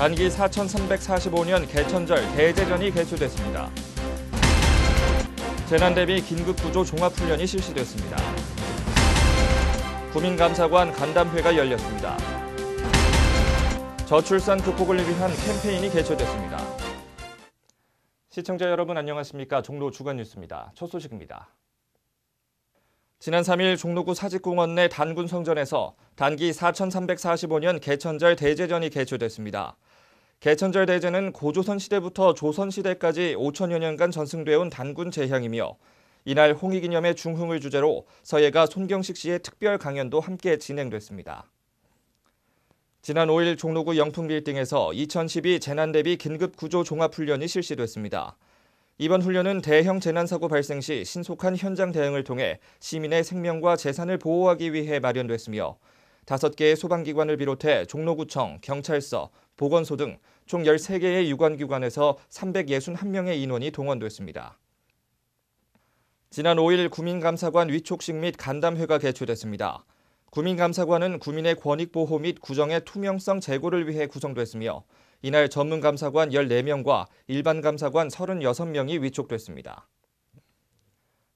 단기 4345년 개천절 대제전이 개최됐습니다. 재난 대비 긴급구조 종합훈련이 실시됐습니다. 구민감사관 간담회가 열렸습니다. 저출산 극복을 위한 캠페인이 개최됐습니다. 시청자 여러분 안녕하십니까? 종로 주간 뉴스입니다. 첫 소식입니다. 지난 3일 종로구 사직공원 내 단군 성전에서 단기 4345년 개천절 대제전이 개최됐습니다. 개천절 대제는 고조선 시대부터 조선 시대까지 5천여 년간 전승돼 온 단군 제향이며 이날 홍익기념의 중흥을 주제로 서예가 손경식 씨의 특별 강연도 함께 진행됐습니다. 지난 5일 종로구 영풍빌딩에서 2012 재난대비 긴급구조 종합훈련이 실시됐습니다. 이번 훈련은 대형 재난사고 발생 시 신속한 현장 대응을 통해 시민의 생명과 재산을 보호하기 위해 마련됐으며 다섯 개의 소방기관을 비롯해 종로구청, 경찰서, 보건소 등 총 13개의 유관기관에서 361명의 인원이 동원됐습니다. 지난 5일 구민감사관 위촉식 및 간담회가 개최됐습니다. 구민감사관은 구민의 권익보호 및 구정의 투명성 제고를 위해 구성됐으며 이날 전문감사관 14명과 일반감사관 36명이 위촉됐습니다.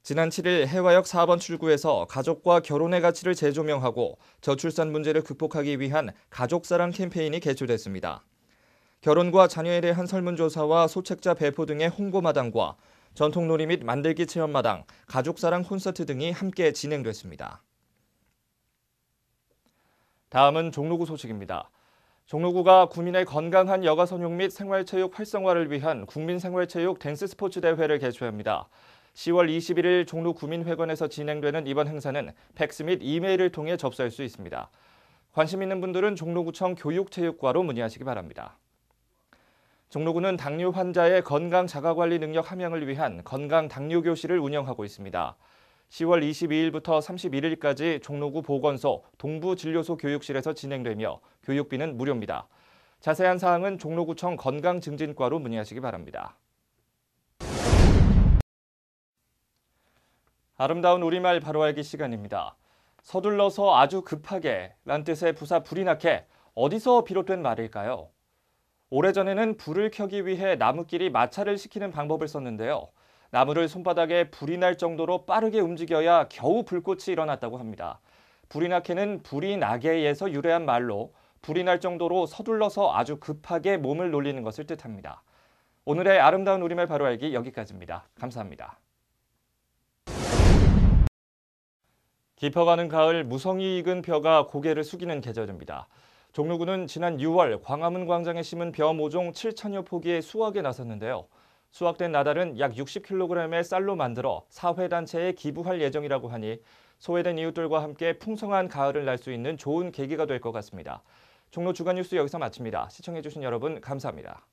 지난 7일 해화역 4번 출구에서 가족과 결혼의 가치를 재조명하고 저출산 문제를 극복하기 위한 가족사랑 캠페인이 개최됐습니다. 결혼과 자녀에 대한 설문조사와 소책자 배포 등의 홍보마당과 전통놀이 및 만들기 체험마당, 가족사랑 콘서트 등이 함께 진행됐습니다. 다음은 종로구 소식입니다. 종로구가 구민의 건강한 여가 선용 및 생활체육 활성화를 위한 국민생활체육 댄스 스포츠 대회를 개최합니다. 10월 21일 종로 구민회관에서 진행되는 이번 행사는 팩스 및 이메일을 통해 접수할 수 있습니다. 관심 있는 분들은 종로구청 교육체육과로 문의하시기 바랍니다. 종로구는 당뇨 환자의 건강 자가관리 능력 함양을 위한 건강 당뇨 교실을 운영하고 있습니다. 10월 22일부터 31일까지 종로구 보건소 동부진료소 교육실에서 진행되며 교육비는 무료입니다. 자세한 사항은 종로구청 건강증진과로 문의하시기 바랍니다. 아름다운 우리말 바로 알기 시간입니다. 서둘러서 아주 급하게 란 뜻의 부사 불이 나게 어디서 비롯된 말일까요? 오래전에는 불을 켜기 위해 나무끼리 마찰을 시키는 방법을 썼는데요. 나무를 손바닥에 불이 날 정도로 빠르게 움직여야 겨우 불꽃이 일어났다고 합니다. 불이 나게는 불이 나게에서 유래한 말로 불이 날 정도로 서둘러서 아주 급하게 몸을 놀리는 것을 뜻합니다. 오늘의 아름다운 우리말 바로 알기 여기까지입니다. 감사합니다. 깊어가는 가을 무성이 익은 벼가 고개를 숙이는 계절입니다. 종로구는 지난 6월 광화문 광장에 심은 벼 모종 7천여 포기의 수확에 나섰는데요. 수확된 나달은 약 60kg의 쌀로 만들어 사회단체에 기부할 예정이라고 하니 소외된 이웃들과 함께 풍성한 가을을 날 수 있는 좋은 계기가 될 것 같습니다. 종로 주간 뉴스 여기서 마칩니다. 시청해주신 여러분 감사합니다.